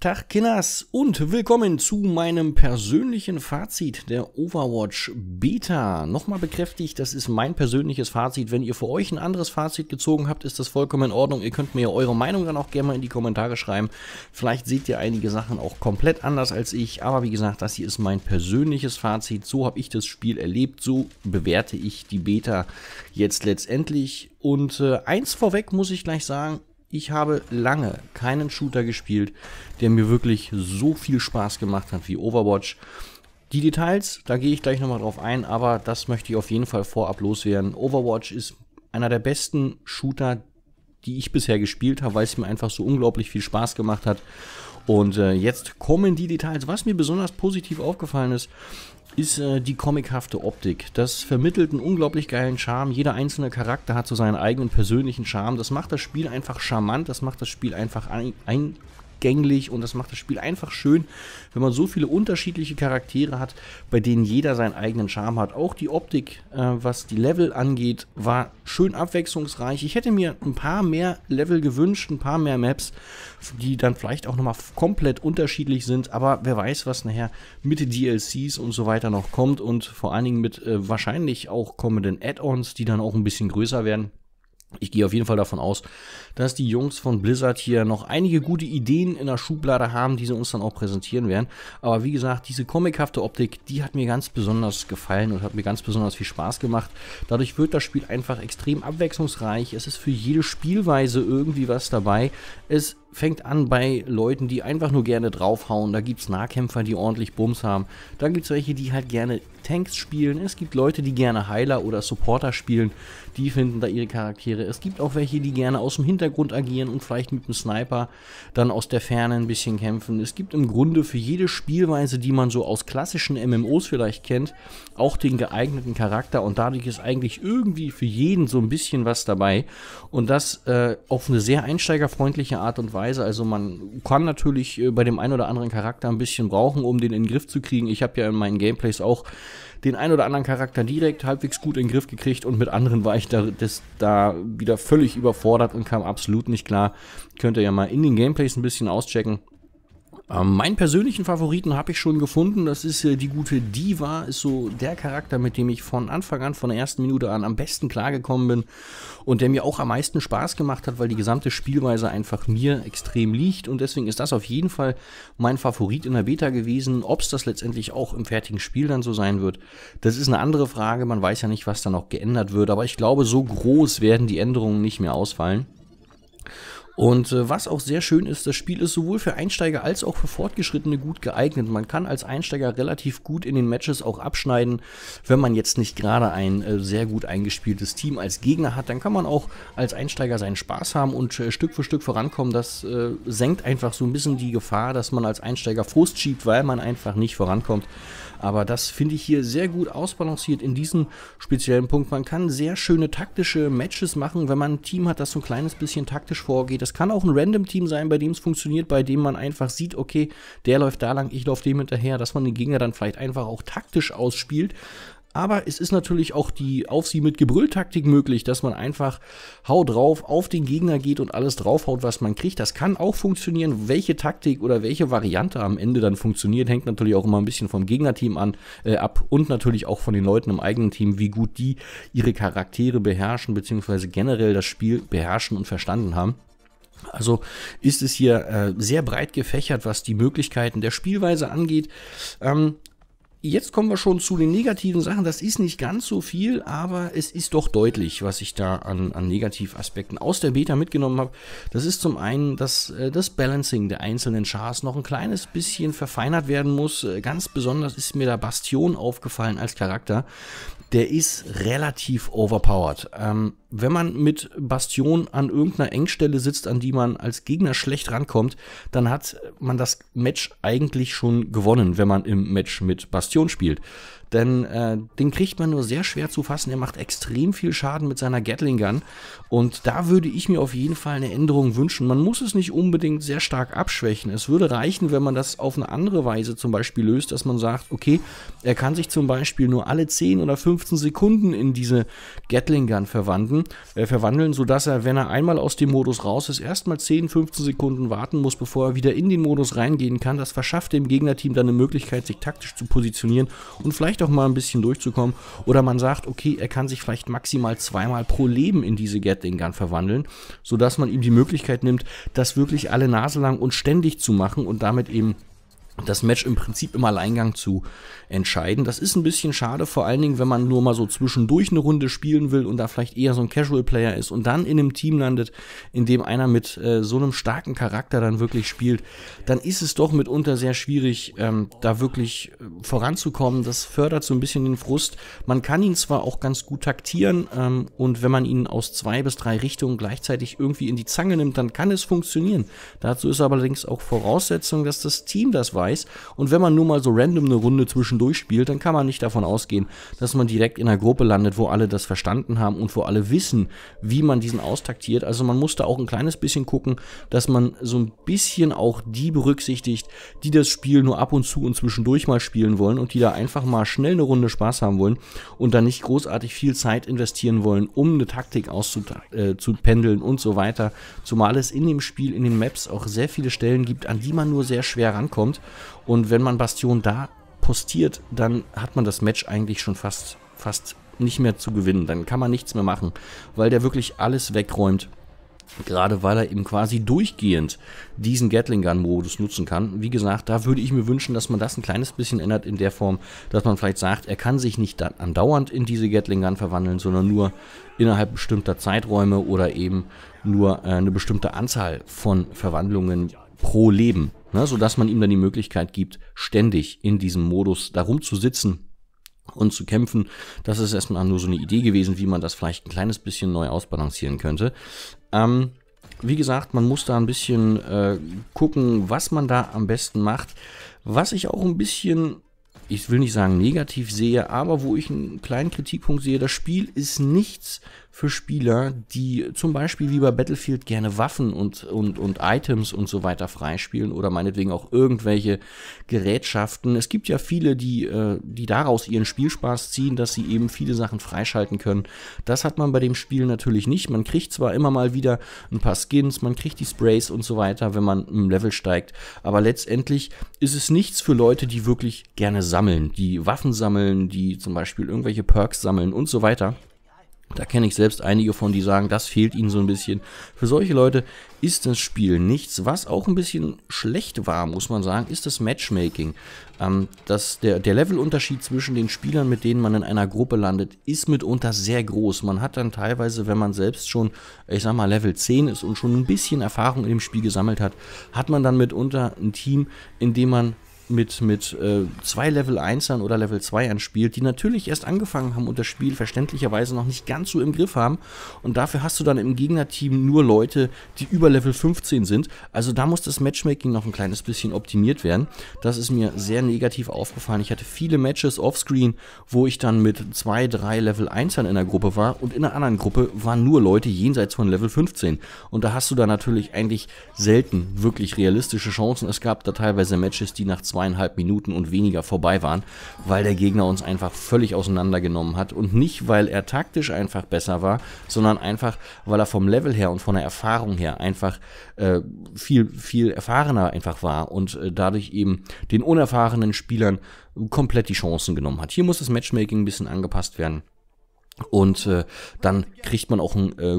Tag Kinners, und willkommen zu meinem persönlichen Fazit der Overwatch Beta. Nochmal bekräftigt, das ist mein persönliches Fazit. Wenn ihr für euch ein anderes Fazit gezogen habt, ist das vollkommen in Ordnung. Ihr könnt mir eure Meinung dann auch gerne mal in die Kommentare schreiben. Vielleicht seht ihr einige Sachen auch komplett anders als ich. Aber wie gesagt, das hier ist mein persönliches Fazit. So habe ich das Spiel erlebt. So bewerte ich die Beta jetzt letztendlich. Und äh, eins vorweg muss ich gleich sagen, ich habe lange keinen Shooter gespielt, der mir wirklich so viel Spaß gemacht hat wie Overwatch. Die Details, da gehe ich gleich nochmal drauf ein, aber das möchte ich auf jeden Fall vorab loswerden. Overwatch ist einer der besten Shooter, die ich bisher gespielt habe, weil es mir einfach so unglaublich viel Spaß gemacht hat. Und äh, jetzt kommen die Details. Was mir besonders positiv aufgefallen ist, ist äh, die comichafte Optik. Das vermittelt einen unglaublich geilen Charme. Jeder einzelne Charakter hat so seinen eigenen persönlichen Charme. Das macht das Spiel einfach charmant, das macht das Spiel einfach ein, ein zugänglich und das macht das Spiel einfach schön, wenn man so viele unterschiedliche Charaktere hat, bei denen jeder seinen eigenen Charme hat. Auch die Optik, äh, was die Level angeht, war schön abwechslungsreich. Ich hätte mir ein paar mehr Level gewünscht, ein paar mehr Maps, die dann vielleicht auch nochmal komplett unterschiedlich sind, aber wer weiß, was nachher mit DLCs und so weiter noch kommt und vor allen Dingen mit äh, wahrscheinlich auch kommenden Add-ons, die dann auch ein bisschen größer werden. Ich gehe auf jeden Fall davon aus, dass die Jungs von Blizzard hier noch einige gute Ideen in der Schublade haben, die sie uns dann auch präsentieren werden. Aber wie gesagt, diese comichafte Optik, die hat mir ganz besonders gefallen und hat mir ganz besonders viel Spaß gemacht. Dadurch wird das Spiel einfach extrem abwechslungsreich. Es ist für jede Spielweise irgendwie was dabei. Es fängt an bei Leuten, die einfach nur gerne draufhauen. Da gibt es Nahkämpfer, die ordentlich Bums haben. Da gibt es welche, die halt gerne Tanks spielen. Es gibt Leute, die gerne Heiler oder Supporter spielen. Die finden da ihre Charaktere. Es gibt auch welche, die gerne aus dem Hintergrund agieren und vielleicht mit einem Sniper dann aus der Ferne ein bisschen kämpfen. Es gibt im Grunde für jede Spielweise, die man so aus klassischen MMOs vielleicht kennt, auch den geeigneten Charakter. Und dadurch ist eigentlich irgendwie für jeden so ein bisschen was dabei. Und das äh, auf eine sehr einsteigerfreundliche Art und Weise Weise. Also man kann natürlich äh, bei dem einen oder anderen Charakter ein bisschen brauchen, um den in den Griff zu kriegen. Ich habe ja in meinen Gameplays auch den einen oder anderen Charakter direkt halbwegs gut in den Griff gekriegt und mit anderen war ich da, das, da wieder völlig überfordert und kam absolut nicht klar. Könnt ihr ja mal in den Gameplays ein bisschen auschecken. Ähm, meinen persönlichen Favoriten habe ich schon gefunden. Das ist äh, die gute Diva. Ist so der Charakter, mit dem ich von Anfang an, von der ersten Minute an am besten klargekommen bin und der mir auch am meisten Spaß gemacht hat, weil die gesamte Spielweise einfach mir extrem liegt. Und deswegen ist das auf jeden Fall mein Favorit in der Beta gewesen. Ob es das letztendlich auch im fertigen Spiel dann so sein wird, das ist eine andere Frage. Man weiß ja nicht, was da noch geändert wird. Aber ich glaube, so groß werden die Änderungen nicht mehr ausfallen. Und äh, was auch sehr schön ist, das Spiel ist sowohl für Einsteiger als auch für Fortgeschrittene gut geeignet. Man kann als Einsteiger relativ gut in den Matches auch abschneiden. Wenn man jetzt nicht gerade ein äh, sehr gut eingespieltes Team als Gegner hat, dann kann man auch als Einsteiger seinen Spaß haben und äh, Stück für Stück vorankommen. Das äh, senkt einfach so ein bisschen die Gefahr, dass man als Einsteiger Frust schiebt, weil man einfach nicht vorankommt. Aber das finde ich hier sehr gut ausbalanciert in diesem speziellen Punkt. Man kann sehr schöne taktische Matches machen, wenn man ein Team hat, das so ein kleines bisschen taktisch vorgeht. Das kann auch ein Random-Team sein, bei dem es funktioniert, bei dem man einfach sieht, okay, der läuft da lang, ich laufe dem hinterher, dass man den Gegner dann vielleicht einfach auch taktisch ausspielt. Aber es ist natürlich auch die Aufsie mit Gebrülltaktik möglich, dass man einfach hau drauf auf den Gegner geht und alles draufhaut, was man kriegt. Das kann auch funktionieren. Welche Taktik oder welche Variante am Ende dann funktioniert, hängt natürlich auch immer ein bisschen vom Gegnerteam an, äh, ab und natürlich auch von den Leuten im eigenen Team, wie gut die ihre Charaktere beherrschen, bzw. generell das Spiel beherrschen und verstanden haben. Also ist es hier äh, sehr breit gefächert, was die Möglichkeiten der Spielweise angeht. Ähm, Jetzt kommen wir schon zu den negativen Sachen. Das ist nicht ganz so viel, aber es ist doch deutlich, was ich da an, an Negativaspekten aus der Beta mitgenommen habe. Das ist zum einen, dass äh, das Balancing der einzelnen Chars noch ein kleines bisschen verfeinert werden muss. Äh, ganz besonders ist mir da Bastion aufgefallen als Charakter. Der ist relativ overpowered. Ähm, wenn man mit Bastion an irgendeiner Engstelle sitzt, an die man als Gegner schlecht rankommt, dann hat man das Match eigentlich schon gewonnen, wenn man im Match mit Bastion spielt. Denn äh, den kriegt man nur sehr schwer zu fassen. Er macht extrem viel Schaden mit seiner Gatling Gun. Und da würde ich mir auf jeden Fall eine Änderung wünschen. Man muss es nicht unbedingt sehr stark abschwächen. Es würde reichen, wenn man das auf eine andere Weise zum Beispiel löst, dass man sagt, okay, er kann sich zum Beispiel nur alle 10 oder 15 Sekunden in diese Gatling Gun verwandeln Sekunden äh, verwandeln, sodass er, wenn er einmal aus dem Modus raus ist, erstmal 10, 15 Sekunden warten muss, bevor er wieder in den Modus reingehen kann. Das verschafft dem Gegnerteam dann eine Möglichkeit, sich taktisch zu positionieren und vielleicht auch mal ein bisschen durchzukommen. Oder man sagt, okay, er kann sich vielleicht maximal zweimal pro Leben in diese Gatling Gun verwandeln, sodass man ihm die Möglichkeit nimmt, das wirklich alle Nase lang und ständig zu machen und damit eben das Match im Prinzip im Alleingang zu entscheiden. Das ist ein bisschen schade, vor allen Dingen, wenn man nur mal so zwischendurch eine Runde spielen will und da vielleicht eher so ein Casual-Player ist und dann in einem Team landet, in dem einer mit äh, so einem starken Charakter dann wirklich spielt, dann ist es doch mitunter sehr schwierig, ähm, da wirklich äh, voranzukommen. Das fördert so ein bisschen den Frust. Man kann ihn zwar auch ganz gut taktieren ähm, und wenn man ihn aus zwei bis drei Richtungen gleichzeitig irgendwie in die Zange nimmt, dann kann es funktionieren. Dazu ist allerdings auch Voraussetzung, dass das Team das weiß Preis. Und wenn man nur mal so random eine Runde zwischendurch spielt, dann kann man nicht davon ausgehen, dass man direkt in einer Gruppe landet, wo alle das verstanden haben und wo alle wissen, wie man diesen austaktiert. Also man muss da auch ein kleines bisschen gucken, dass man so ein bisschen auch die berücksichtigt, die das Spiel nur ab und zu und zwischendurch mal spielen wollen und die da einfach mal schnell eine Runde Spaß haben wollen und dann nicht großartig viel Zeit investieren wollen, um eine Taktik auszupendeln äh, und so weiter. Zumal es in dem Spiel, in den Maps auch sehr viele Stellen gibt, an die man nur sehr schwer rankommt und wenn man Bastion da postiert, dann hat man das Match eigentlich schon fast, fast nicht mehr zu gewinnen. Dann kann man nichts mehr machen, weil der wirklich alles wegräumt. Gerade weil er eben quasi durchgehend diesen Gatling Gun Modus nutzen kann. Wie gesagt, da würde ich mir wünschen, dass man das ein kleines bisschen ändert in der Form, dass man vielleicht sagt, er kann sich nicht dann andauernd in diese Gatling Gun verwandeln, sondern nur innerhalb bestimmter Zeiträume oder eben nur äh, eine bestimmte Anzahl von Verwandlungen pro Leben ne, sodass man ihm dann die Möglichkeit gibt, ständig in diesem Modus darum zu sitzen und zu kämpfen. Das ist erstmal nur so eine Idee gewesen, wie man das vielleicht ein kleines bisschen neu ausbalancieren könnte. Ähm, wie gesagt, man muss da ein bisschen äh, gucken, was man da am besten macht. Was ich auch ein bisschen, ich will nicht sagen negativ sehe, aber wo ich einen kleinen Kritikpunkt sehe, das Spiel ist nichts für Spieler, die zum Beispiel wie bei Battlefield gerne Waffen und, und, und Items und so weiter freispielen oder meinetwegen auch irgendwelche Gerätschaften. Es gibt ja viele, die, äh, die daraus ihren Spielspaß ziehen, dass sie eben viele Sachen freischalten können. Das hat man bei dem Spiel natürlich nicht. Man kriegt zwar immer mal wieder ein paar Skins, man kriegt die Sprays und so weiter, wenn man im Level steigt, aber letztendlich ist es nichts für Leute, die wirklich gerne sammeln, die Waffen sammeln, die zum Beispiel irgendwelche Perks sammeln und so weiter. Da kenne ich selbst einige von, die sagen, das fehlt ihnen so ein bisschen. Für solche Leute ist das Spiel nichts. Was auch ein bisschen schlecht war, muss man sagen, ist das Matchmaking. Ähm, das, der, der Levelunterschied zwischen den Spielern, mit denen man in einer Gruppe landet, ist mitunter sehr groß. Man hat dann teilweise, wenn man selbst schon, ich sag mal, Level 10 ist und schon ein bisschen Erfahrung in dem Spiel gesammelt hat, hat man dann mitunter ein Team, in dem man mit, mit äh, zwei Level 1ern oder Level 2ern spielt, die natürlich erst angefangen haben und das Spiel verständlicherweise noch nicht ganz so im Griff haben. Und dafür hast du dann im Gegnerteam nur Leute, die über Level 15 sind. Also da muss das Matchmaking noch ein kleines bisschen optimiert werden. Das ist mir sehr negativ aufgefallen. Ich hatte viele Matches offscreen, wo ich dann mit zwei, drei Level 1ern in der Gruppe war und in einer anderen Gruppe waren nur Leute jenseits von Level 15. Und da hast du dann natürlich eigentlich selten wirklich realistische Chancen. Es gab da teilweise Matches, die nach zwei zweieinhalb Minuten und weniger vorbei waren, weil der Gegner uns einfach völlig auseinandergenommen hat. Und nicht, weil er taktisch einfach besser war, sondern einfach, weil er vom Level her und von der Erfahrung her einfach äh, viel, viel erfahrener einfach war und äh, dadurch eben den unerfahrenen Spielern komplett die Chancen genommen hat. Hier muss das Matchmaking ein bisschen angepasst werden. Und äh, dann kriegt man auch ein äh,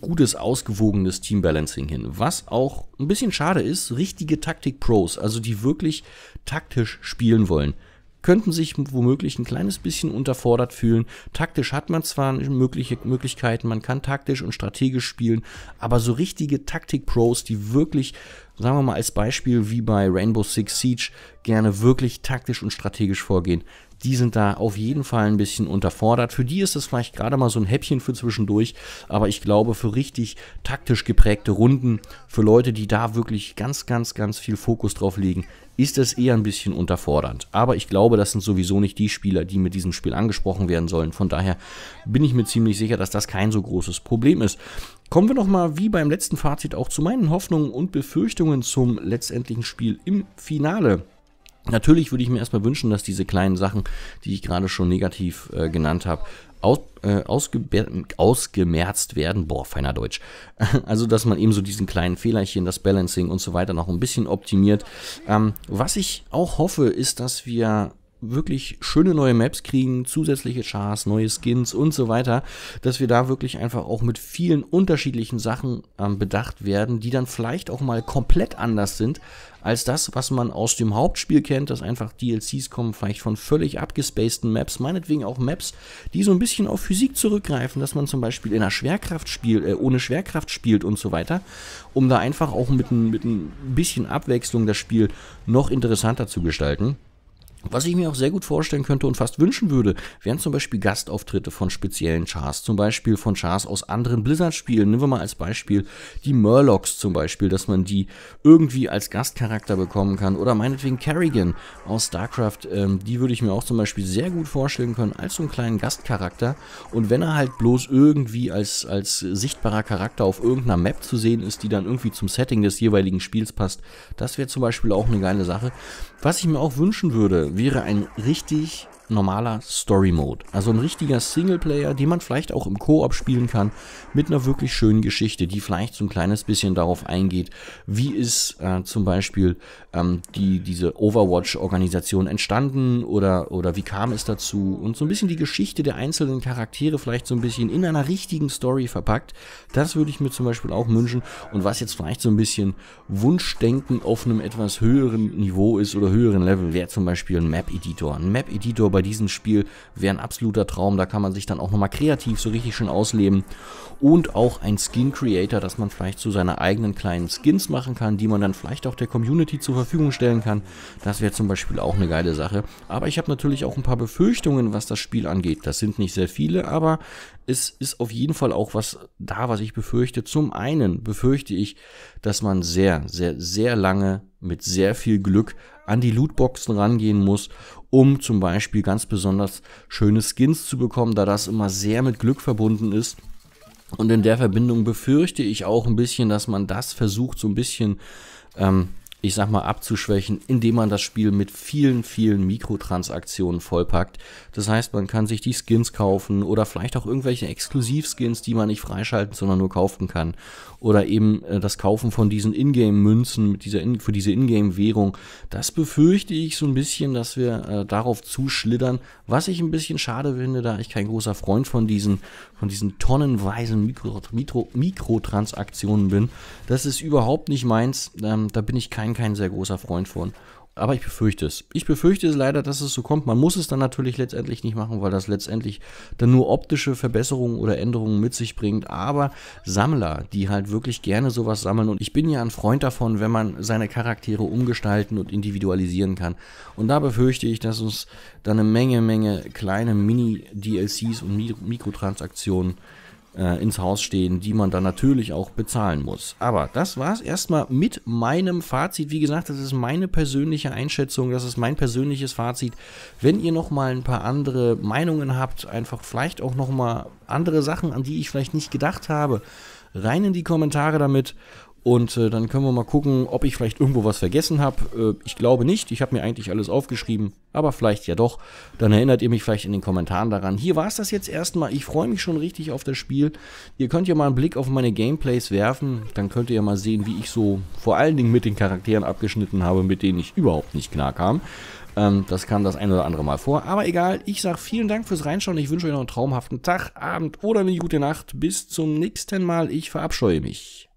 gutes, ausgewogenes Teambalancing hin. Was auch ein bisschen schade ist, richtige Taktik-Pros, also die wirklich taktisch spielen wollen, könnten sich womöglich ein kleines bisschen unterfordert fühlen. Taktisch hat man zwar mögliche Möglichkeiten, man kann taktisch und strategisch spielen, aber so richtige Taktik-Pros, die wirklich, sagen wir mal als Beispiel wie bei Rainbow Six Siege, gerne wirklich taktisch und strategisch vorgehen, die sind da auf jeden Fall ein bisschen unterfordert. Für die ist es vielleicht gerade mal so ein Häppchen für zwischendurch, aber ich glaube, für richtig taktisch geprägte Runden, für Leute, die da wirklich ganz, ganz, ganz viel Fokus drauf legen, ist das eher ein bisschen unterfordernd. Aber ich glaube, das sind sowieso nicht die Spieler, die mit diesem Spiel angesprochen werden sollen. Von daher bin ich mir ziemlich sicher, dass das kein so großes Problem ist. Kommen wir nochmal wie beim letzten Fazit auch zu meinen Hoffnungen und Befürchtungen zum letztendlichen Spiel im Finale. Natürlich würde ich mir erstmal wünschen, dass diese kleinen Sachen, die ich gerade schon negativ äh, genannt habe, aus, äh, ausgemerzt werden. Boah, feiner Deutsch. Also, dass man eben so diesen kleinen Fehlerchen, das Balancing und so weiter noch ein bisschen optimiert. Ähm, was ich auch hoffe, ist, dass wir wirklich schöne neue Maps kriegen, zusätzliche Chars, neue Skins und so weiter, dass wir da wirklich einfach auch mit vielen unterschiedlichen Sachen ähm, bedacht werden, die dann vielleicht auch mal komplett anders sind als das, was man aus dem Hauptspiel kennt, dass einfach DLCs kommen, vielleicht von völlig abgespaceden Maps, meinetwegen auch Maps, die so ein bisschen auf Physik zurückgreifen, dass man zum Beispiel in einer Schwerkraft spielt, äh, ohne Schwerkraft spielt und so weiter, um da einfach auch mit ein, mit ein bisschen Abwechslung das Spiel noch interessanter zu gestalten. Was ich mir auch sehr gut vorstellen könnte und fast wünschen würde, wären zum Beispiel Gastauftritte von speziellen Chars, zum Beispiel von Chars aus anderen Blizzard-Spielen. Nehmen wir mal als Beispiel die Murlocs zum Beispiel, dass man die irgendwie als Gastcharakter bekommen kann. Oder meinetwegen Kerrigan aus StarCraft, ähm, die würde ich mir auch zum Beispiel sehr gut vorstellen können als so einen kleinen Gastcharakter. Und wenn er halt bloß irgendwie als, als sichtbarer Charakter auf irgendeiner Map zu sehen ist, die dann irgendwie zum Setting des jeweiligen Spiels passt, das wäre zum Beispiel auch eine geile Sache. Was ich mir auch wünschen würde, wäre ein richtig normaler Story Mode. Also ein richtiger Singleplayer, den man vielleicht auch im Koop spielen kann, mit einer wirklich schönen Geschichte, die vielleicht so ein kleines bisschen darauf eingeht, wie ist äh, zum Beispiel ähm, die, diese Overwatch-Organisation entstanden oder, oder wie kam es dazu und so ein bisschen die Geschichte der einzelnen Charaktere vielleicht so ein bisschen in einer richtigen Story verpackt. Das würde ich mir zum Beispiel auch wünschen und was jetzt vielleicht so ein bisschen Wunschdenken auf einem etwas höheren Niveau ist oder höheren Level, wäre zum Beispiel ein Map-Editor. Ein Map-Editor, bei bei diesem Spiel wäre ein absoluter Traum. Da kann man sich dann auch nochmal kreativ so richtig schön ausleben. Und auch ein Skin Creator, dass man vielleicht zu so seiner eigenen kleinen Skins machen kann, die man dann vielleicht auch der Community zur Verfügung stellen kann. Das wäre zum Beispiel auch eine geile Sache. Aber ich habe natürlich auch ein paar Befürchtungen, was das Spiel angeht. Das sind nicht sehr viele, aber es ist auf jeden Fall auch was da, was ich befürchte. Zum einen befürchte ich, dass man sehr, sehr, sehr lange mit sehr viel Glück an die Lootboxen rangehen muss, um zum Beispiel ganz besonders schöne Skins zu bekommen, da das immer sehr mit Glück verbunden ist. Und in der Verbindung befürchte ich auch ein bisschen, dass man das versucht, so ein bisschen ähm, ich sag mal, abzuschwächen, indem man das Spiel mit vielen, vielen Mikrotransaktionen vollpackt. Das heißt, man kann sich die Skins kaufen oder vielleicht auch irgendwelche Exklusivskins, die man nicht freischalten, sondern nur kaufen kann. Oder eben äh, das Kaufen von diesen Ingame-Münzen in für diese Ingame-Währung. Das befürchte ich so ein bisschen, dass wir äh, darauf zuschlittern, was ich ein bisschen schade finde, da ich kein großer Freund von diesen, von diesen tonnenweisen Mikro Mikro Mikrotransaktionen bin. Das ist überhaupt nicht meins. Ähm, da bin ich kein kein, kein sehr großer Freund von. Aber ich befürchte es. Ich befürchte es leider, dass es so kommt. Man muss es dann natürlich letztendlich nicht machen, weil das letztendlich dann nur optische Verbesserungen oder Änderungen mit sich bringt. Aber Sammler, die halt wirklich gerne sowas sammeln, und ich bin ja ein Freund davon, wenn man seine Charaktere umgestalten und individualisieren kann. Und da befürchte ich, dass uns dann eine Menge, Menge kleine Mini-DLCs und Mikrotransaktionen äh, äh, ins Haus stehen, die man dann natürlich auch bezahlen muss. Aber das war es erstmal mit meinem Fazit. Wie gesagt, das ist meine persönliche Einschätzung, das ist mein persönliches Fazit. Wenn ihr nochmal ein paar andere Meinungen habt, einfach vielleicht auch nochmal andere Sachen, an die ich vielleicht nicht gedacht habe, rein in die Kommentare damit. Und äh, dann können wir mal gucken, ob ich vielleicht irgendwo was vergessen habe. Äh, ich glaube nicht. Ich habe mir eigentlich alles aufgeschrieben. Aber vielleicht ja doch. Dann erinnert ihr mich vielleicht in den Kommentaren daran. Hier war es das jetzt erstmal. Ich freue mich schon richtig auf das Spiel. Ihr könnt ja mal einen Blick auf meine Gameplays werfen. Dann könnt ihr ja mal sehen, wie ich so vor allen Dingen mit den Charakteren abgeschnitten habe, mit denen ich überhaupt nicht klar kam. Ähm, das kam das ein oder andere Mal vor. Aber egal, ich sage vielen Dank fürs Reinschauen. Ich wünsche euch noch einen traumhaften Tag, Abend oder eine gute Nacht. Bis zum nächsten Mal. Ich verabscheue mich.